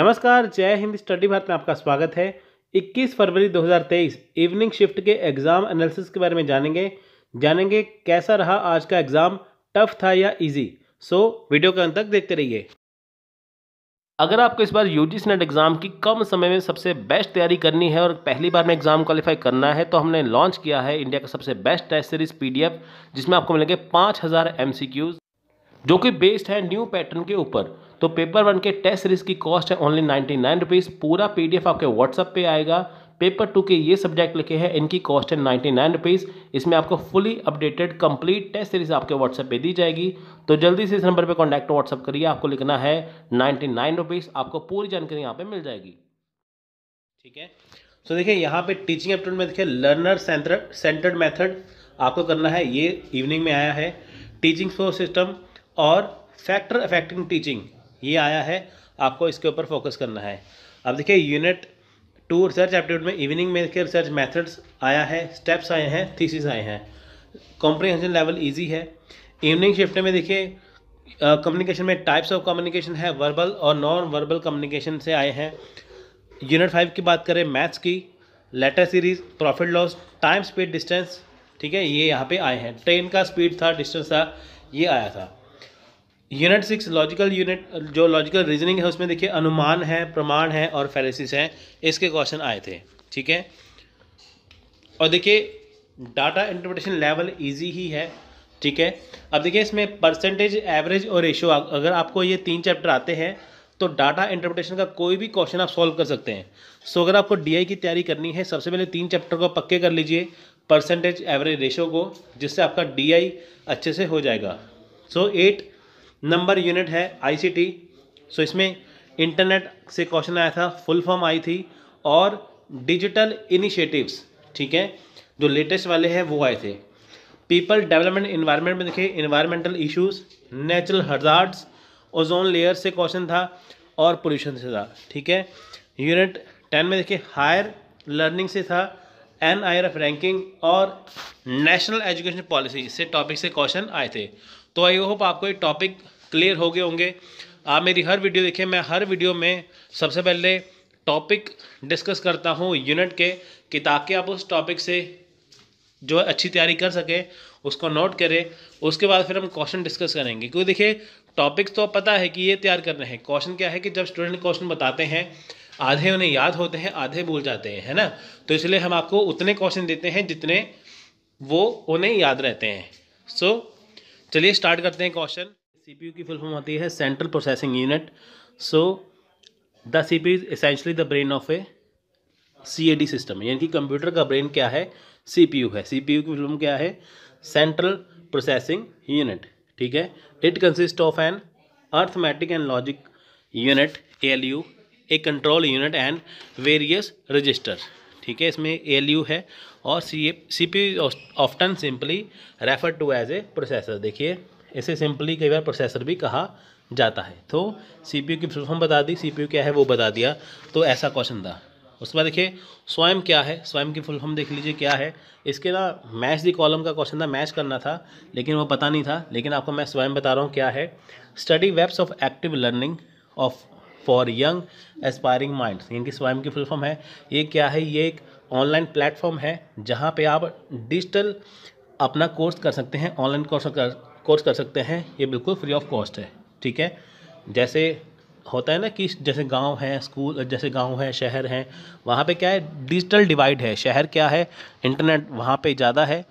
नमस्कार जय हिंद स्टडी भारत में आपका स्वागत है 21 फरवरी 2023 इवनिंग शिफ्ट के एग्ज़ाम एनालिसिस के बारे में जानेंगे जानेंगे कैसा रहा आज का एग्ज़ाम टफ था या इजी सो वीडियो के अंत तक देखते रहिए अगर आपको इस बार यू जी नेट एग्ज़ाम की कम समय में सबसे बेस्ट तैयारी करनी है और पहली बार में एग्ज़ाम क्वालिफाई करना है तो हमने लॉन्च किया है इंडिया का सबसे बेस्ट टेस्ट सीरीज़ पीडीएफ जिसमें आपको मिलेंगे पाँच हज़ार जो कि बेस्ड है न्यू पैटर्न के ऊपर तो पेपर वन के टेस्ट सीरीज की कॉस्ट है ओनली नाइन्टी नाइन रुपीज़ पूरा पीडीएफ आपके व्हाट्सअप पे आएगा पेपर टू के ये सब्जेक्ट लिखे हैं इनकी कॉस्ट है नाइन्टी नाइन रुपीज़ इसमें आपको fully updated complete test series आपके व्हाट्सअप पे दी जाएगी तो जल्दी से इस नंबर पे कॉन्टैक्ट व्हाट्सअप करिए आपको लिखना है नाइन्टी नाइन रुपीज़ आपको पूरी जानकारी यहाँ पे मिल जाएगी ठीक है सो देखिए यहाँ पे टीचिंग अपडेट में देखिए लर्नर सेंटर सेंटर्ड मैथड आपको करना है ये इवनिंग में आया है टीचिंग फोर सिस्टम और फैक्टर अफेक्टिंग टीचिंग ये आया है आपको इसके ऊपर फोकस करना है अब देखिए यूनिट टू रिसर्च एप्टीट्यूड में इवनिंग में के रिसर्च मेथड्स आया है स्टेप्स आए हैं थीसिस आए हैं कॉम्प्रिहेंशन लेवल इजी है इवनिंग शिफ्ट में देखिए कम्युनिकेशन में टाइप्स ऑफ कम्युनिकेशन है वर्बल और नॉन वर्बल कम्युनिकेशन से आए हैं यूनिट फाइव की बात करें मैथ्स की letter series profit loss time speed distance ठीक है ये यहाँ पे आए हैं ट्रेन का स्पीड था डिस्टेंस था ये आया था यूनिट सिक्स लॉजिकल यूनिट जो लॉजिकल रीजनिंग है उसमें देखिए अनुमान है प्रमाण है और फैलेसिस है इसके क्वेश्चन आए थे ठीक है और देखिए डाटा इंटरप्रिटेशन लेवल इजी ही है ठीक है अब देखिए इसमें परसेंटेज एवरेज और रेशियो अगर आपको ये तीन चैप्टर आते हैं तो डाटा इंटरप्रिटेशन का कोई भी क्वेश्चन आप सॉल्व कर सकते हैं सो अगर आपको डी की तैयारी करनी है सबसे पहले तीन चैप्टर को पक्के कर लीजिए परसेंटेज एवरेज रेशो को जिससे आपका डी अच्छे से हो जाएगा सो एट नंबर यूनिट है आईसीटी सो इसमें इंटरनेट से क्वेश्चन आया था फुल फॉर्म आई थी और डिजिटल इनिशिएटिव्स ठीक है जो लेटेस्ट वाले हैं वो आए थे पीपल डेवलपमेंट इन्वायरमेंट में देखिए environmental issues natural hazards ozone layer से क्वेश्चन था और पोल्यूशन से था ठीक है यूनिट टेन में देखिए हायर लर्निंग से था N I R F ranking और नेशनल एजुकेशन पॉलिसी से टॉपिक से क्वेश्चन आए थे तो आई होप आपको ये टॉपिक क्लियर हो गए होंगे आप मेरी हर वीडियो देखें मैं हर वीडियो में सबसे पहले टॉपिक डिस्कस करता हूँ यूनिट के कि ताकि आप उस टॉपिक से जो अच्छी तैयारी कर सकें उसको नोट करें उसके बाद फिर हम क्वेश्चन डिस्कस करेंगे क्योंकि देखिए टॉपिक्स तो पता है कि ये तैयार कर रहे हैं क्वेश्चन क्या है कि जब स्टूडेंट क्वेश्चन बताते हैं आधे उन्हें याद होते हैं आधे भूल जाते हैं है ना तो इसलिए हम आपको उतने क्वेश्चन देते हैं जितने वो उन्हें याद रहते हैं सो so, चलिए स्टार्ट करते हैं क्वेश्चन सीपीयू की फुल फॉर्म होती है central processing unit so the CPU is essentially the brain of a CAD system यानी कि कंप्यूटर का ब्रेन क्या है सीपीयू है सीपीयू की फुल फॉर्म क्या है सेंट्रल प्रोसेसिंग यूनिट ठीक है it consist of an arithmetic and logic unit U a control unit and various register ठीक है इसमें यू है और C P often simply refer to as a processor देखिए इसे सिंपली कई बार प्रोसेसर भी कहा जाता है तो सी पी यू की फुलफॉर्म बता दी सी पी यू क्या है वो बता दिया तो ऐसा क्वेश्चन था उसके बाद देखिए स्वयं क्या है स्वयं की फुलफॉर्म देख लीजिए क्या है इसके ना मैच दी कॉलम का क्वेश्चन था मैच करना था लेकिन वो पता नहीं था लेकिन आपको मैं स्वयं बता रहा हूँ क्या है study webs of active learning of for young aspiring minds इनकी स्वयं की फुलफॉर्म है ये क्या है ये एक ऑनलाइन प्लेटफॉर्म है जहाँ पे आप डिजिटल अपना कोर्स कर सकते हैं ऑनलाइन कोर्स कर कोर्स कर सकते हैं ये बिल्कुल फ्री ऑफ कॉस्ट है ठीक है जैसे होता है ना कि जैसे गांव है स्कूल जैसे गांव है शहर है वहाँ पे क्या है डिजिटल डिवाइड है शहर क्या है इंटरनेट वहाँ पे ज़्यादा है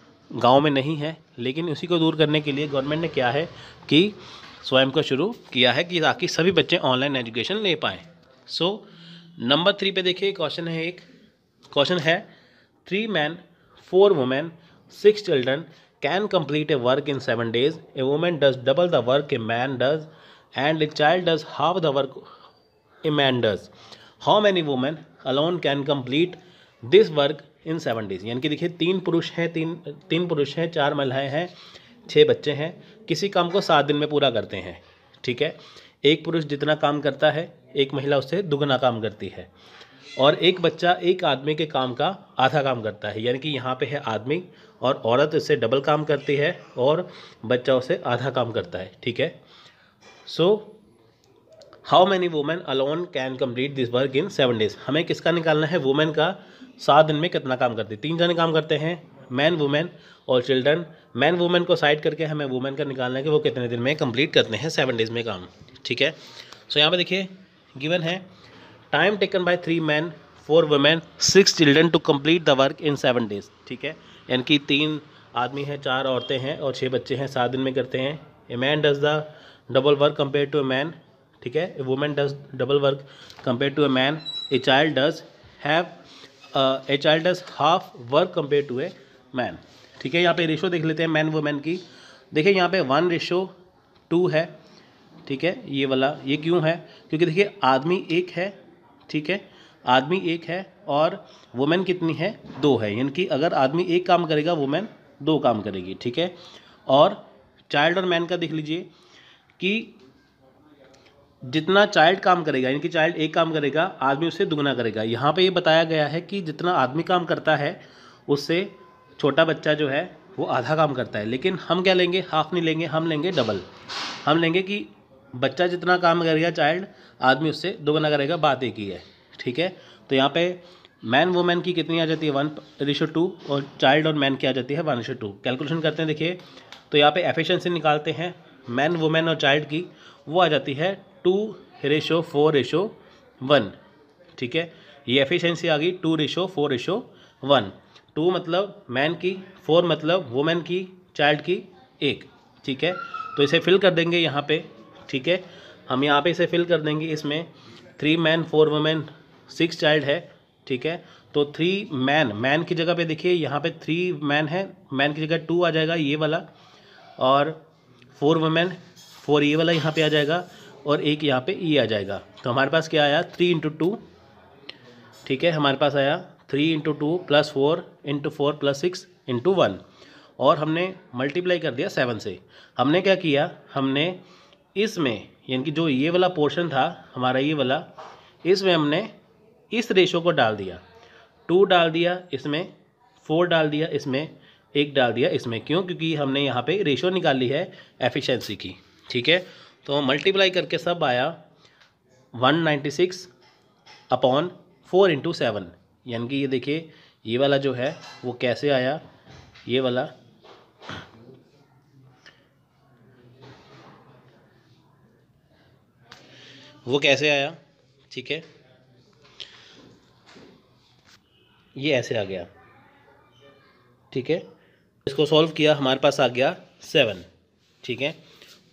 गांव में नहीं है लेकिन उसी को दूर करने के लिए गवर्नमेंट ने क्या है कि स्वयं को शुरू किया है कि ताकि सभी बच्चे ऑनलाइन एजुकेशन ले पाएँ सो नंबर थ्री पे देखिए क्वेश्चन है एक क्वेश्चन है three man four women six children can complete a work in seven days a women does double the work a man does and a child does half the work a man does how many women alone can complete this work in seven days यानी कि देखिए तीन पुरुष हैं तीन तीन पुरुष हैं चार महिलाएं हैं छः बच्चे हैं किसी काम को सात दिन में पूरा करते हैं ठीक है एक पुरुष जितना काम करता है एक महिला उससे दुगना काम करती है और एक बच्चा एक आदमी के काम का आधा काम करता है यानी कि यहाँ पे है आदमी और औरत इससे डबल काम करती है और बच्चा उससे आधा काम करता है ठीक है so how many women alone can complete this work in seven days हमें किसका निकालना है वुमेन का सात दिन में कितना काम करते तीन जने काम करते हैं मैन वुमेन और चिल्ड्रन मैन वुमेन को साइड करके हमें वुमेन का निकालना है कि वो कितने दिन में कम्प्लीट करते हैं सेवन डेज में काम ठीक है सो so, यहाँ पर देखिए गिवन है time taken by three man four women six children to complete the work in seven days ठीक है यानी कि तीन आदमी हैं चार औरतें हैं और छः बच्चे हैं सात दिन में करते हैं a man does the double work compare to a man ठीक है a women does double work compare to a man a child does have a child does half work compare to a man ठीक है यहाँ पे ratio देख लेते हैं man women की देखिए यहाँ पे वन रेशो टू है ठीक है ये वाला ये क्यों है क्योंकि देखिए आदमी एक है ठीक है आदमी एक है और वुमेन कितनी है दो है यानी कि अगर आदमी एक काम करेगा वुमेन दो काम करेगी ठीक है और चाइल्ड और मैन का देख लीजिए कि जितना चाइल्ड काम करेगा यानी कि चाइल्ड एक काम करेगा आदमी उससे दुगना करेगा यहाँ पे ये बताया गया है कि जितना आदमी काम करता है उससे छोटा बच्चा जो है वो आधा काम करता है लेकिन हम क्या लेंगे हाफ नहीं लेंगे हम लेंगे डबल हम लेंगे कि बच्चा जितना काम करेगा चाइल्ड आदमी उससे दोगुना करेगा बात एक ही है ठीक है तो यहाँ पे मैन वुमेन की कितनी आ जाती है वन रिशो टू और चाइल्ड और मैन की आ जाती है वन रिशो टू कैलकुलेशन करते हैं देखिए तो यहाँ पे एफिशिएंसी निकालते हैं मैन वुमेन और चाइल्ड की वो आ जाती है two ratio four ratio one ठीक है ये एफिशिएंसी आ गई two ratio four ratio one two मतलब मैन की फोर मतलब वुमेन की चाइल्ड की एक ठीक है तो इसे फिल कर देंगे यहाँ पर ठीक है हम यहाँ पे इसे फिल कर देंगे इसमें three man four women six child है ठीक है तो थ्री मैन मैन की जगह पे देखिए यहाँ पे थ्री मैन है मैन की जगह टू आ जाएगा ये वाला और फोर वुमेन फोर ये वाला यहाँ पे आ जाएगा और एक यहाँ पे ये e आ जाएगा तो हमारे पास क्या आया थ्री इंटू टू ठीक है हमारे पास आया three into two plus four into four plus six into one और हमने मल्टीप्लाई कर दिया सेवन से हमने क्या किया हमने इसमें यानी कि जो ये वाला पोर्शन था हमारा ये वाला इसमें हमने इस रेशो को डाल दिया टू डाल दिया इसमें फोर डाल दिया इसमें एक डाल दिया इसमें क्यों क्योंकि हमने यहाँ पे रेशो निकाली है एफिशिएंसी की ठीक है तो मल्टीप्लाई करके सब आया 196 अपॉन फोर इंटू सेवन यानी कि ये देखिए ये वाला जो है वो कैसे आया ये वाला वो कैसे आया ठीक है ये ऐसे आ गया ठीक है इसको सॉल्व किया हमारे पास आ गया सेवन ठीक है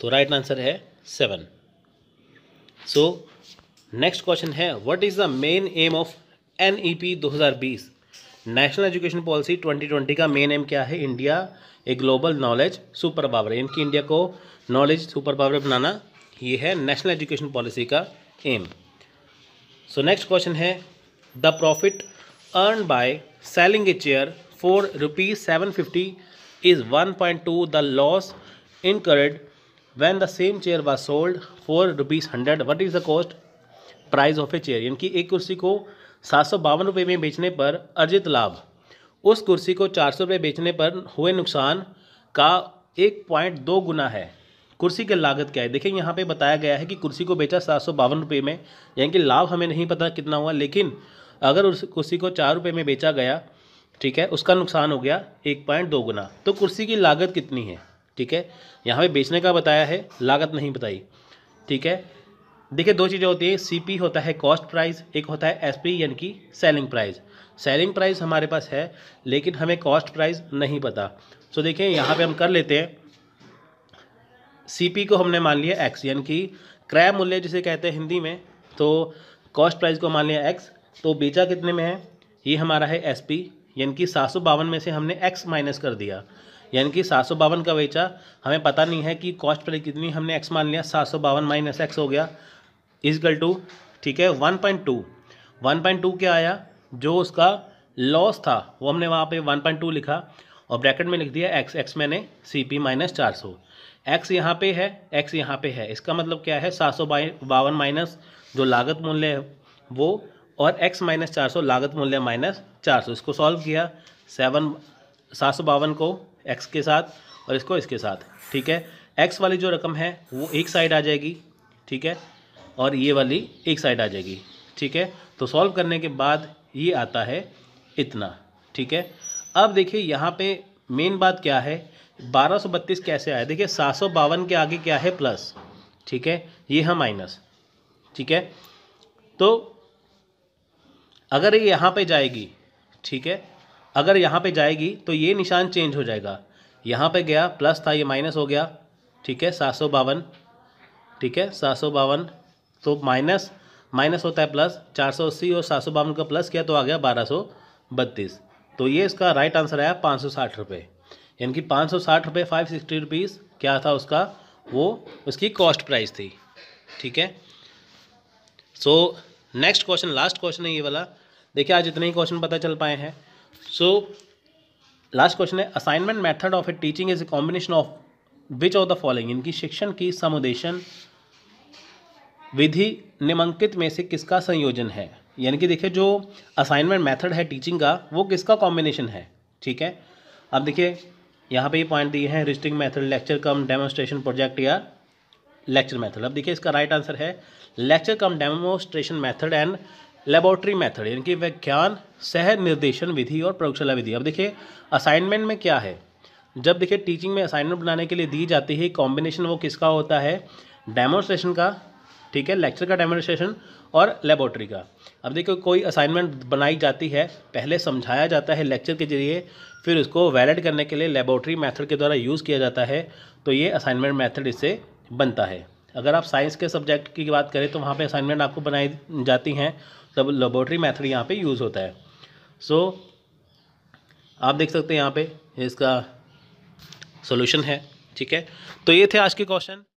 तो राइट आंसर है सेवन सो नेक्स्ट क्वेश्चन है what is the main aim of N E P दो हज़ार बीस national education policy twenty twenty का मेन एम क्या है India a global knowledge super power इनकी इंडिया को नॉलेज सुपर पावर बनाना ये है नेशनल एजुकेशन पॉलिसी का एम सो नेक्स्ट क्वेश्चन है the profit earn by selling a chair for rupees seven fifty is one point two the loss incurred when the same chair was sold for rupees hundred what is the cost price of a chair यानि एक कुर्सी को सात सौ बावन रुपये में बेचने पर अर्जित लाभ उस कुर्सी को चार सौ रुपये बेचने पर हुए नुकसान का एक पॉइंट दो गुना है कुर्सी की लागत क्या है देखिए यहाँ पे बताया गया है कि कुर्सी को बेचा सात सौ बावन रुपये में यानी कि लाभ हमें नहीं पता कितना हुआ लेकिन अगर उस कुर्सी को चार रुपये में बेचा गया ठीक है उसका नुकसान हो गया एक पॉइंट दो गुना तो कुर्सी की लागत कितनी है ठीक है यहाँ पे बेचने का बताया है लागत नहीं बताई ठीक है देखिए दो चीज़ें होती है सी होता है कॉस्ट प्राइस एक होता है एस यानी कि सेलिंग प्राइस सेलिंग प्राइस हमारे पास है लेकिन हमें कॉस्ट प्राइस नहीं पता सो देखिए यहाँ पे हम कर लेते हैं सी को हमने मान लिया एक्स यानी कि क्रय मूल्य जिसे कहते हैं हिंदी में तो कॉस्ट प्राइस को मान लिया एक्स तो बेचा कितने में है ये हमारा है एस पी यानी कि सात सौ बावन में से हमने एक्स माइनस कर दिया यानी कि सात सौ बावन का बेचा हमें पता नहीं है कि कॉस्ट प्राइस कितनी हमने एक्स मान लिया सात सौ बावन माइनस एक्स हो गया इजगल टू ठीक है one point two one point two क्या आया जो उसका लॉस था वो हमने वहाँ पे वन पॉइंट टू लिखा और ब्रैकेट में लिख दिया एक्स एक्स मैंने सी पी माइनस चार सौ एक्स यहाँ पे है एक्स यहाँ पे है इसका मतलब क्या है सात सौ बावन माइनस जो लागत मूल्य है वो और एक्स माइनस चार सौ लागत मूल्य माइनस चार सौ इसको सॉल्व किया सेवन सात सौ बावन को एक्स के साथ और इसको इसके साथ ठीक है एक्स वाली जो रकम है वो एक साइड आ जाएगी ठीक है और ये वाली एक साइड आ जाएगी ठीक है तो सॉल्व करने के बाद ये आता है इतना ठीक है अब देखिए यहाँ पे मेन बात क्या है बारह सौ बत्तीस कैसे आया देखिए सात सौ बावन के आगे क्या है प्लस ठीक है ये है माइनस ठीक है तो अगर ये यहाँ पे जाएगी ठीक है अगर यहाँ पे जाएगी तो ये निशान चेंज हो जाएगा यहाँ पे गया प्लस था ये माइनस हो गया ठीक है सात सौ बावन ठीक है सात सौ बावन तो माइनस माइनस होता है प्लस चार सौ अस्सी और सात सौ बावन का प्लस किया तो आ गया बारह सौ बत्तीस तो ये इसका राइट आंसर आया पाँच सौ साठ रुपये यानी कि पाँच सौ साठ रुपये फाइव सिक्सटी रुपीज़ क्या था उसका वो उसकी कॉस्ट प्राइस थी ठीक है so next question last question है ये वाला देखिए आज इतने ही क्वेश्चन पता चल पाए हैं सो लास्ट क्वेश्चन है assignment method of a teaching is a combination of which of the following इनकी शिक्षण की समुदेशन विधि निमंकित में से किसका संयोजन है यानी कि देखिए जो असाइनमेंट मेथड है टीचिंग का वो किसका कॉम्बिनेशन है ठीक है अब देखिए यहाँ पे ये पॉइंट दिए हैं resting method lecture cum demonstration project या लेक्चर मेथड अब देखिए इसका राइट आंसर है lecture cum demonstration method and laboratory method यानी कि व्याख्यान सह निर्देशन विधि और प्रयोगशाला विधि अब देखिए असाइनमेंट में क्या है जब देखिए टीचिंग में असाइनमेंट बनाने के लिए दी जाती है कॉम्बिनेशन वो किसका होता है डेमोस्ट्रेशन का ठीक है लेक्चर का डेमोन्स्ट्रेशन और लेबोरेटरी का अब देखो कोई असाइनमेंट बनाई जाती है पहले समझाया जाता है लेक्चर के जरिए फिर उसको वैलिड करने के लिए लेबोरेटरी मेथड के द्वारा यूज़ किया जाता है तो ये असाइनमेंट मेथड इससे बनता है अगर आप साइंस के सब्जेक्ट की बात करें तो वहाँ पे असाइनमेंट आपको बनाई जाती हैं तब लेबोरेटरी मैथड यहाँ पर यूज़ होता है सो so, आप देख सकते हैं यहाँ पर इसका सोल्यूशन है ठीक है तो ये थे आज के क्वेश्चन